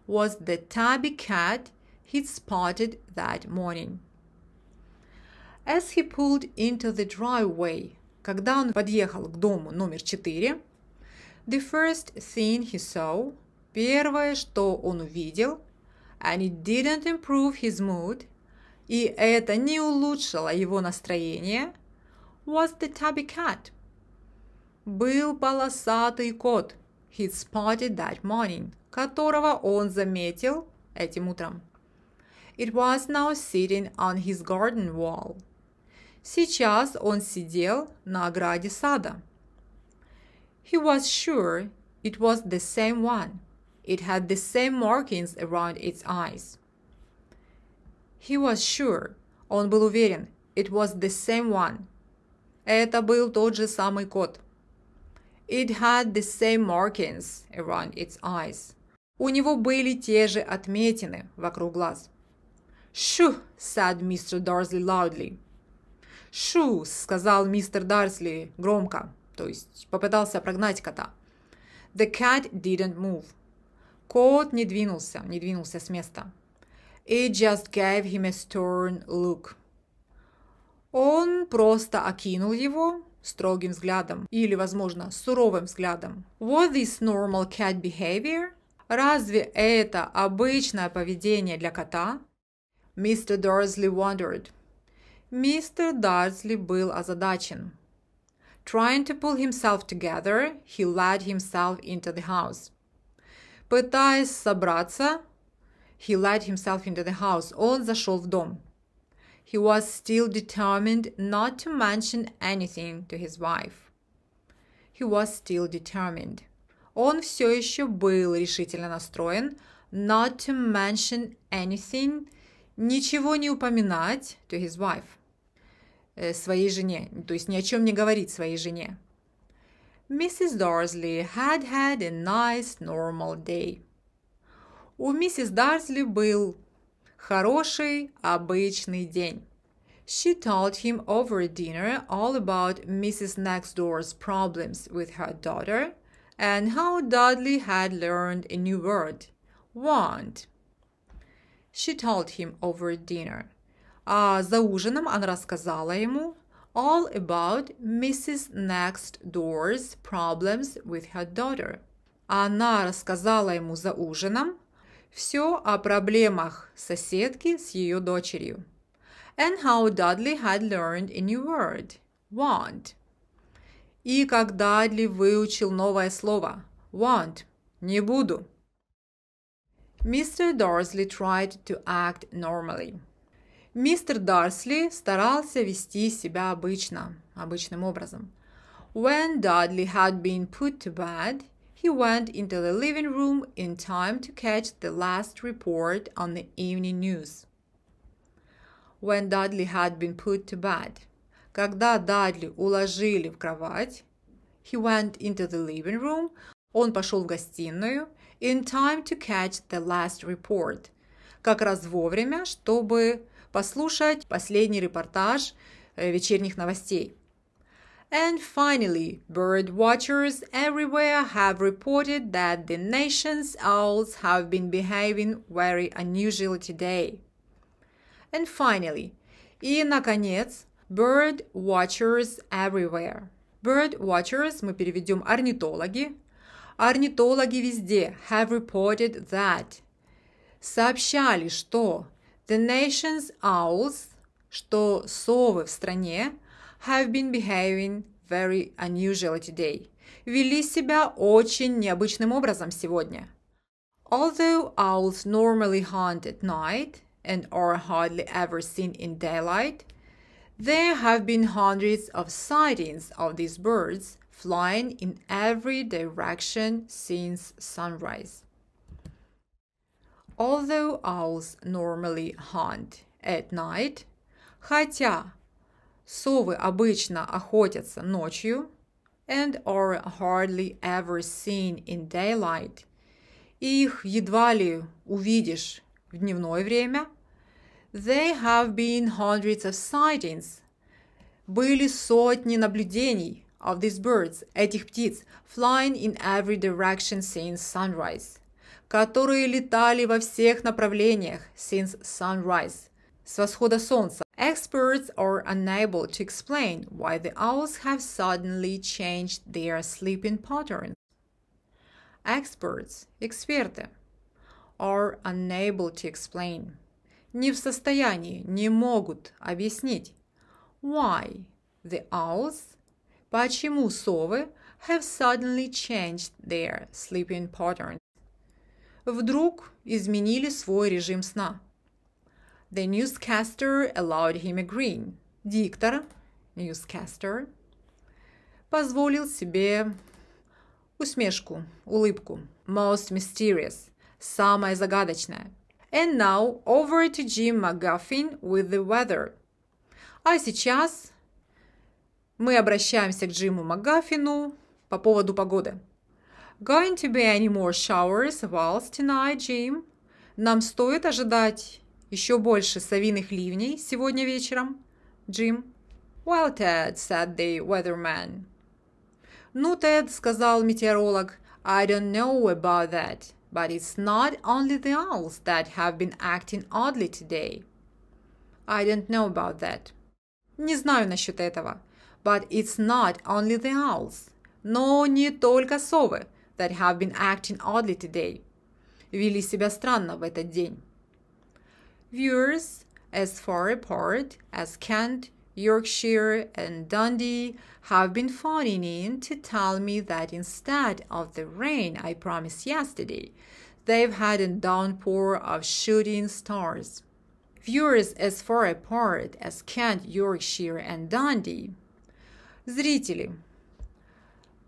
was the tabby cat he'd spotted that morning. As he pulled into the driveway, когда он подъехал к дому номер 4, the first thing he saw, первое, что он увидел, and it didn't improve his mood – и это не улучшило его настроение, was the tabby cat. Был полосатый кот, he spotted that morning, которого он заметил этим утром. It was now sitting on his garden wall. Сейчас он сидел на ограде сада. He was sure it was the same one. It had the same markings around its eyes. He was sure. Он был уверен. It was the same one. Это был тот же самый кот. It had the same markings around its eyes. У него были те же отметины вокруг глаз. «Shoo!» – said Mr. Darsley loudly. «Shoo!» – сказал мистер Дарсли громко, то есть попытался прогнать кота. The cat didn't move. Кот не двинулся, не двинулся с места. It just gave him a stern look. Он просто окинул его строгим взглядом или, возможно, суровым взглядом. Was this normal cat behavior? Разве это обычное поведение для кота? Мистер Dursley wondered. Мистер Дорсли был озадачен. Trying to pull himself together, he led himself into the house. Пытаясь собраться, He led himself into the house. On the в He was still determined not to mention anything to his wife. He was still determined. Он все еще был решительно настроен not to mention anything, ничего не упоминать to his wife, э, своей жене, то есть ни о чем не говорить своей жене. Mrs. Dorsley had had a nice normal day. У миссис Дарсли был хороший обычный день. She told him over dinner all about Mrs. Next Door's problems with her daughter and how Dudley had learned a new word, want. She told him over dinner. А за ужином она рассказала ему all about Mrs. Next Door's problems with her daughter. Она рассказала ему за ужином Все о проблемах соседки с ее дочерью. And how Dudley had learned a new word – want. И как Дадли выучил новое слово – want – не буду. Mr. Dorsley tried to act normally. Мистер Дарсли старался вести себя обычно, обычным образом. When Dudley had been put to bed – He went into the living room in time to catch the last report on the evening news. When Dudley had been put to bed. Когда Дадли уложили в кровать, he went into the living room, он пошел в гостиную, in time to catch the last report. Как раз вовремя, чтобы послушать последний репортаж э, вечерних новостей. And finally, bird watchers everywhere have reported that the nation's owls have been behaving very unusually today. And finally, и, наконец, bird watchers everywhere. Bird watchers мы переведем орнитологи. Орнитологи везде have reported that. Сообщали, что the nation's owls, что совы в стране, have been behaving very unusually today. Вели себя очень необычным образом сегодня. Although owls normally hunt at night and are hardly ever seen in daylight, there have been hundreds of sightings of these birds flying in every direction since sunrise. Although owls normally hunt at night, хотя Совы обычно охотятся ночью and are hardly ever seen in daylight. И их едва ли увидишь в дневное время. They have been hundreds of sightings. Были сотни наблюдений of these birds, этих птиц, flying in every direction since sunrise, которые летали во всех направлениях since sunrise, с восхода солнца. Experts are unable to explain why the owls have suddenly changed their sleeping patterns. Experts, эксперты, are unable to explain. Не в состоянии, не могут объяснить. Why the owls, почему совы, have suddenly changed their sleeping pattern. Вдруг изменили свой режим сна. The newscaster allowed him a green. Диктор, newscaster, позволил себе усмешку, улыбку. Most mysterious, самое загадочное. And now over to Jim McGuffin with the weather. А сейчас мы обращаемся к Джиму Макгаффину по поводу погоды. Going to be any more showers of tonight, Jim? Нам стоит ожидать еще больше совиных ливней сегодня вечером? Джим. Well, Ted, said the weatherman. Ну, Тед, сказал метеоролог, I don't know about that, but it's not only the owls that have been acting oddly today. I don't know about that. Не знаю насчет этого. But it's not only the owls. Но не только совы that have been acting oddly today. Вели себя странно в этот день. viewers as far apart as Kent, Yorkshire, and Dundee have been phoning in to tell me that instead of the rain I promised yesterday, they've had a downpour of shooting stars. Viewers as far apart as Kent, Yorkshire, and Dundee. Зрители.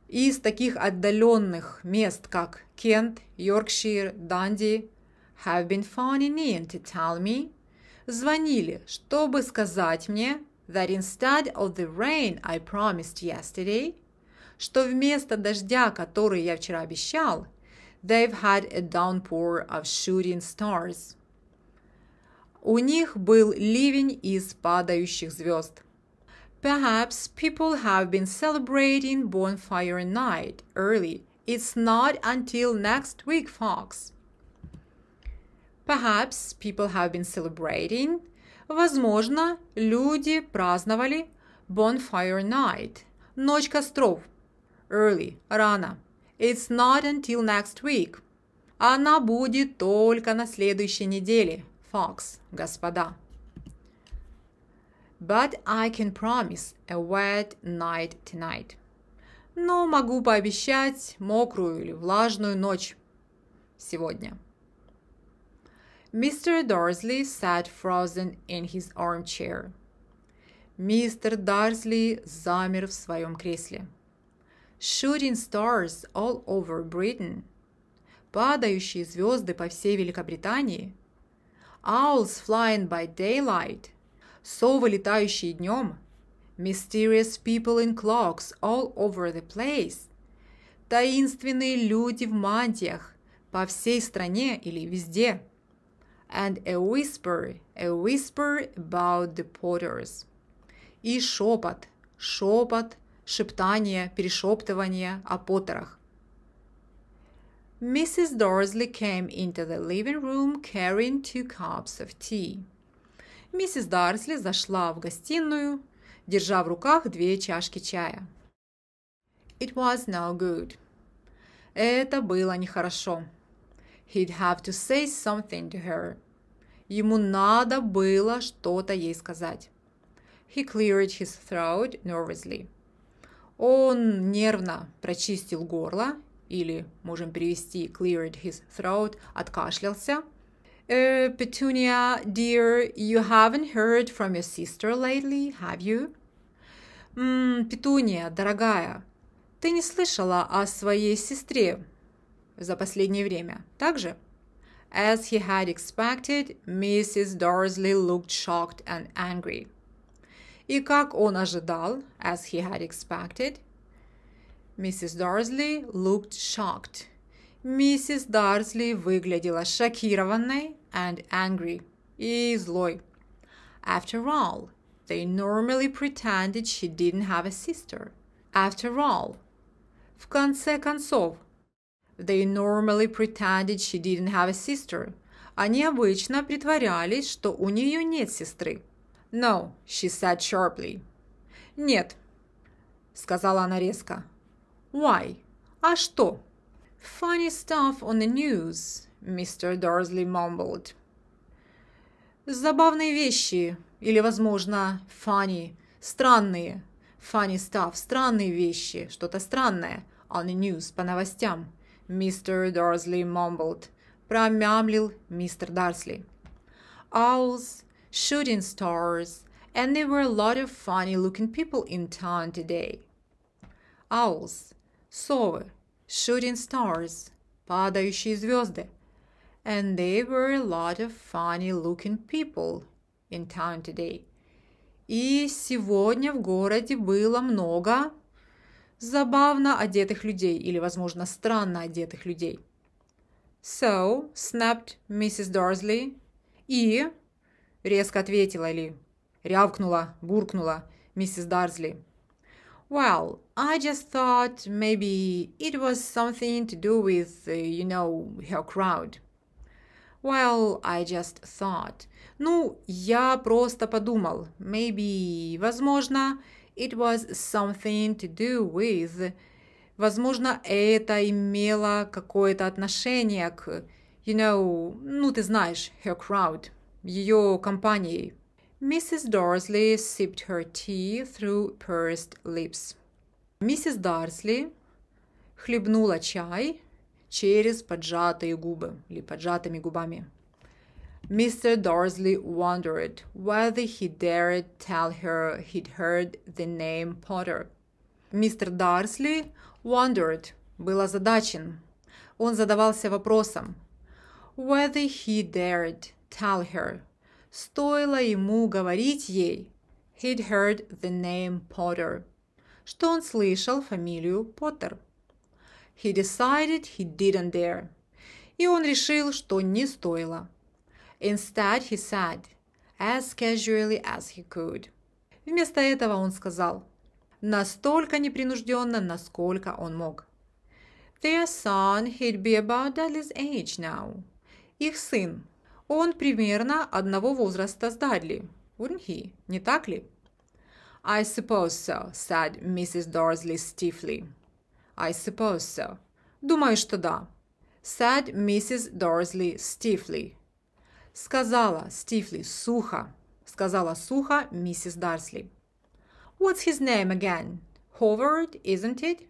Из таких отдаленных мест, как Кент, Йоркшир, Данди, have been phoning in to tell me, звонили, чтобы сказать мне that instead of the rain I promised yesterday, что вместо дождя, который я вчера обещал, they've had a downpour of shooting stars. У них был ливень из падающих звезд. Perhaps people have been celebrating bonfire night early. It's not until next week, Fox. Perhaps people have been celebrating. Возможно, люди праздновали bonfire night. Ночь костров. Early. Рано. It's not until next week. Она будет только на следующей неделе. Fox. Господа. But I can promise a wet night tonight. Но могу пообещать мокрую или влажную ночь сегодня. Mr. Dorsley sat frozen in his armchair. Mr. Dorsley замер в своем кресле. Shooting stars all over Britain. Падающие звезды по всей Великобритании. Owls flying by daylight. Совы, летающие днем. Mysterious people in cloaks all over the place. Таинственные люди в мантиях по всей стране или везде. — and a whisper, a whisper about the potters. И шепот, шепот, шептание, перешептывание о поттерах. Mrs. Dorsley came into the living room carrying two cups of tea. Миссис Дарсли зашла в гостиную, держа в руках две чашки чая. It was no good. Это было нехорошо. He'd have to say something to her. Ему надо было что-то ей сказать. He cleared his throat nervously. Он нервно прочистил горло, или можем перевести cleared his throat, откашлялся. Uh, Petunia, dear, you haven't heard from your sister lately, have you? М Петуния, дорогая, ты не слышала о своей сестре за последнее время. Также As he had expected, Mrs. Dorsley looked shocked and angry. И как он ожидал, as he had expected, Mrs. Dorsley looked shocked. Mrs. Дарсли выглядела шокированной and angry и злой. After all, they normally pretended she didn't have a sister. After all, в конце концов, They normally pretended she didn't have a sister. Они обычно притворялись, что у нее нет сестры. No, she said sharply. Нет, сказала она резко. Why? А что? Funny stuff on the news, Mr. Dursley mumbled. Забавные вещи, или, возможно, funny, странные, funny stuff, странные вещи, что-то странное, on the news, по новостям. Mr. Dursley mumbled, промямлил мистер Дарсли. Owls, shooting stars, and there were a lot of funny looking people in town today. Owls, совы, shooting stars, падающие звезды. And there were a lot of funny looking people in town today. И сегодня в городе было много забавно одетых людей или, возможно, странно одетых людей. So, snapped Mrs. Dursley. И... Резко ответила Ли. Рявкнула, буркнула миссис Дарзли. Well, I just thought maybe it was something to do with, uh, you know, her crowd. Well, I just thought. Ну, я просто подумал. Maybe, возможно, It was something to do with. Возможно, это имело какое-то отношение к, you know, ну ты знаешь, her crowd, ее компанией. Mrs. Darsley sipped her tea through pursed lips. Миссис Дарсли хлебнула чай через поджатые губы или поджатыми губами. Mr. Dorsley wondered whether he dared tell her he'd heard the name Potter. Мистер Дарсли wondered, был озадачен. Он задавался вопросом. Whether he dared tell her. Стоило ему говорить ей. He'd heard the name Potter. Что он слышал фамилию Поттер. He decided he didn't dare. И он решил, что не стоило. Instead, he said, as casually as he could. Вместо этого он сказал, настолько непринужденно, насколько он мог. Their son, he'd be about Dudley's age now. Их сын. Он примерно одного возраста с Дадли. Wouldn't he? Не так ли? I suppose so, said Mrs. Dorsley stiffly. I suppose so. Думаю, что да. Said Mrs. Dorsley stiffly сказала Стифли сухо, сказала сухо миссис Дарсли. What's his name again? Howard, isn't it?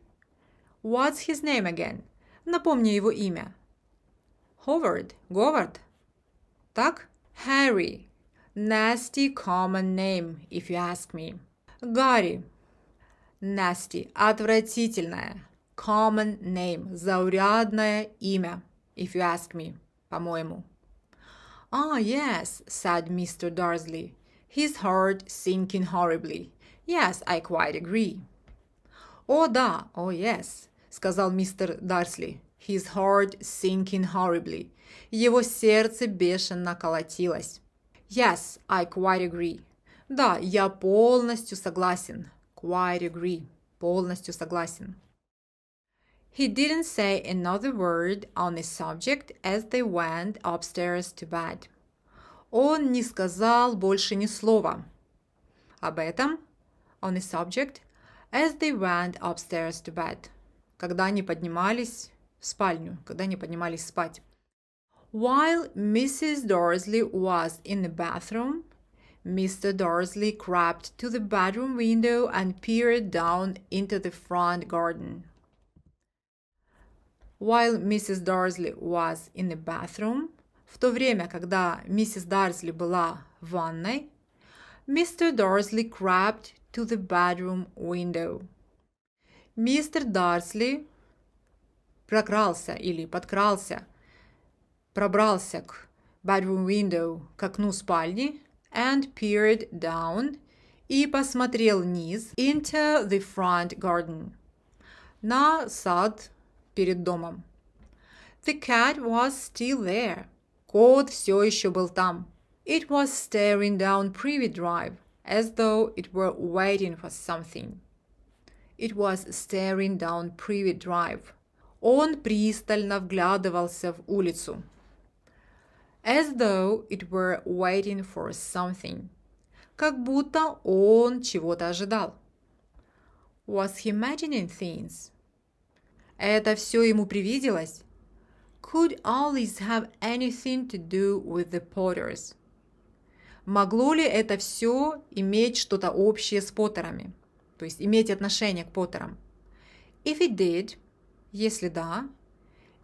What's his name again? Напомни его имя. Howard, Говард. Так? Harry. Nasty common name, if you ask me. Гарри. Nasty. Отвратительное. Common name. Заурядное имя, if you ask me. По-моему. Ah, yes, said Mr. Darsley, his heart sinking horribly. Yes, I quite agree. О, oh, да, oh yes, сказал Mister Darsley, His heart sinking horribly. Его сердце бешено колотилось. Yes, I quite agree. Да, я полностью согласен. Quite agree. Полностью согласен. He didn't say another word on the subject as they went upstairs to bed. Он не сказал больше ни слова. Об этом, on the subject, as they went upstairs to bed. Когда они поднимались в спальню, когда они поднимались спать. While Mrs. Dorsley was in the bathroom, Mr. Dorsley crept to the bedroom window and peered down into the front garden. while Mrs. Darsley was in the bathroom, в то время, когда миссис Дарсли была в ванной, Mr. Darsley crept to the bedroom window. Мистер Дарсли прокрался или подкрался, пробрался к bedroom window, к окну спальни, and peered down и посмотрел вниз into the front garden, на сад перед домом. The cat was still there. Кот все еще был там. It was staring down Privy Drive as though it were waiting for something. It was staring down Privy Drive. Он пристально вглядывался в улицу. As though it were waiting for something. Как будто он чего-то ожидал. Was he imagining things? Это все ему привиделось? Could all this have anything to do with the Potters? Могло ли это все иметь что-то общее с Поттерами? То есть иметь отношение к Поттерам? If it did, если да,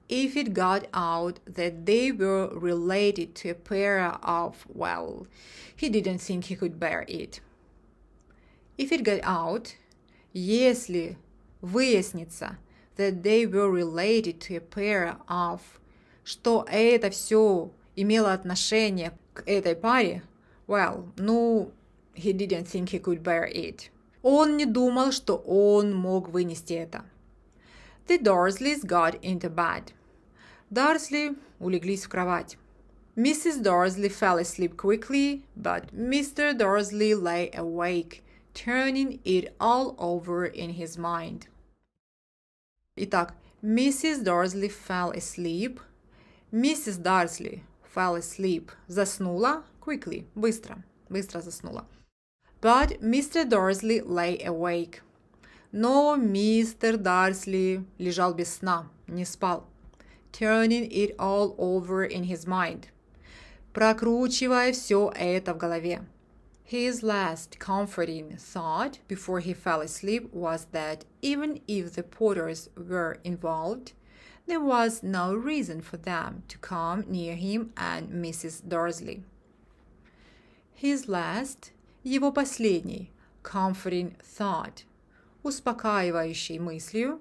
if it got out that they were related to a pair of, well, he didn't think he could bear it. If it got out, если выяснится, that they were related to a pair of, что это все имело отношение к этой паре, well, ну, he didn't think he could bear it. Он не думал, что он мог вынести это. The Dursleys got into bed. Дарсли улеглись в кровать. Mrs. Dursley fell asleep quickly, but Mr. Dursley lay awake, turning it all over in his mind. Итак, Mrs. Dorsley fell asleep. Mrs. Darsley fell asleep. Заснула quickly, быстро, быстро заснула. But Mr. Dorsley lay awake. Но мистер Дарсли лежал без сна, не спал. Turning it all over in his mind. Прокручивая все это в голове. His last comforting thought before he fell asleep was that even if the porters were involved, there was no reason for them to come near him and Mrs. Dursley. His last, его последний, comforting thought, успокаивающей мыслью,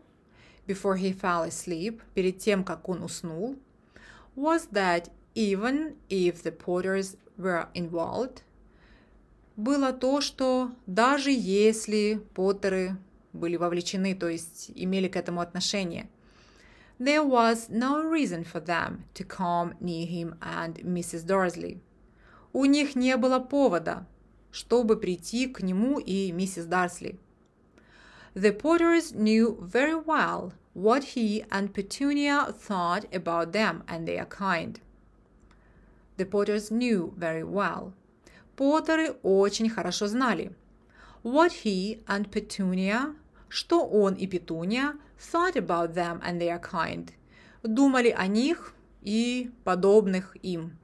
before he fell asleep, перед тем, как он уснул, was that even if the porters were involved, было то, что даже если Поттеры были вовлечены, то есть имели к этому отношение, there was no reason for them to come near him and Mrs. Dursley. У них не было повода, чтобы прийти к нему и миссис Дарсли. The Potters knew very well what he and Petunia thought about them and their kind. The Potters knew very well – Поттеры очень хорошо знали. What he and Petunia, что он и Петуния thought about them and their kind. Думали о них и подобных им.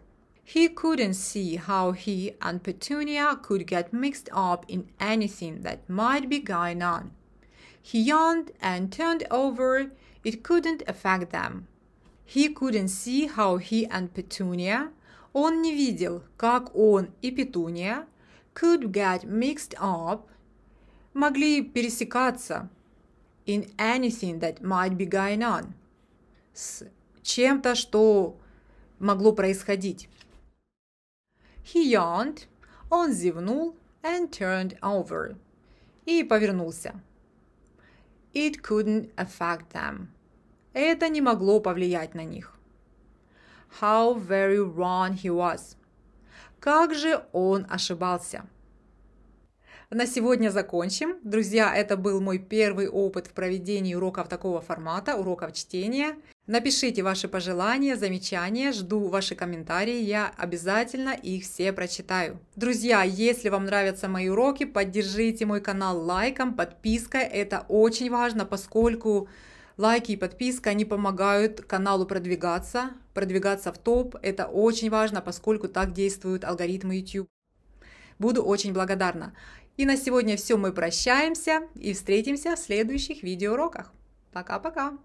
He couldn't see how he and Petunia could get mixed up in anything that might be going on. He yawned and turned over. It couldn't affect them. He couldn't see how he and Petunia Он не видел, как он и Петуния could get mixed up, могли пересекаться in anything that might be going on, с чем-то, что могло происходить. He yawned, он зевнул and turned over и повернулся. It couldn't affect them. Это не могло повлиять на них. How very wrong he was. Как же он ошибался. На сегодня закончим. Друзья, это был мой первый опыт в проведении уроков такого формата, уроков чтения. Напишите ваши пожелания, замечания, жду ваши комментарии, я обязательно их все прочитаю. Друзья, если вам нравятся мои уроки, поддержите мой канал лайком, подпиской, это очень важно, поскольку Лайки и подписка, они помогают каналу продвигаться, продвигаться в топ. Это очень важно, поскольку так действуют алгоритмы YouTube. Буду очень благодарна. И на сегодня все, мы прощаемся и встретимся в следующих видеоуроках. Пока-пока!